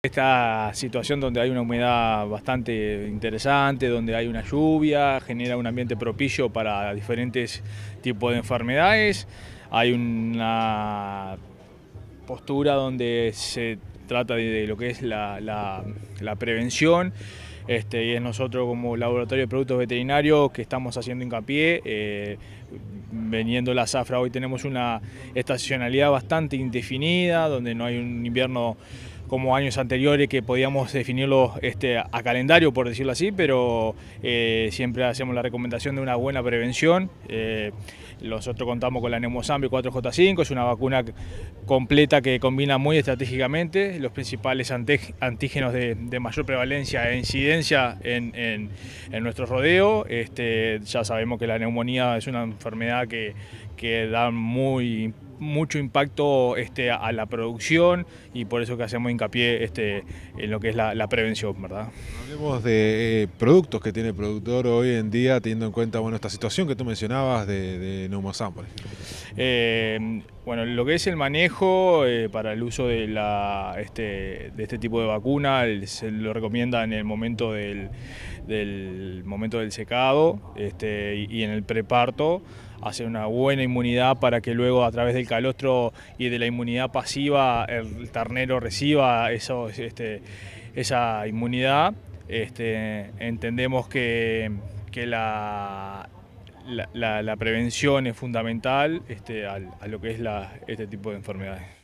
Esta situación donde hay una humedad bastante interesante, donde hay una lluvia, genera un ambiente propicio para diferentes tipos de enfermedades. Hay una postura donde se trata de lo que es la, prevención. Este, y es nosotros como Laboratorio de Productos Veterinarios que estamos haciendo hincapié. Eh, veniendo la zafra hoy tenemos una estacionalidad bastante indefinida, donde no hay un invierno como años anteriores que podíamos definirlo este, a calendario, por decirlo así, pero eh, siempre hacemos la recomendación de una buena prevención. Eh, nosotros contamos con la Neumosambio 4J5, es una vacuna completa que combina muy estratégicamente los principales antígenos de, mayor prevalencia e incidencia en, nuestro rodeo. Este, ya sabemos que la neumonía es una enfermedad que da muy mucho impacto este, a la producción y por eso que hacemos hincapié este, en lo que es la, prevención, ¿verdad? Hablemos de eh, productos que tiene el productor hoy en día, teniendo en cuenta bueno, esta situación que tú mencionabas de, No Neumosan, por eh, bueno, lo que es el manejo eh, para el uso de, la, este, de, este, tipo de vacuna se lo recomienda en el momento del, momento del secado este, y, en el preparto, hace una buena inmunidad para que luego a través del calostro y de la inmunidad pasiva el ternero reciba este, esa inmunidad. Este, entendemos que la la, prevención es fundamental este, a, lo que es la, este tipo de enfermedades.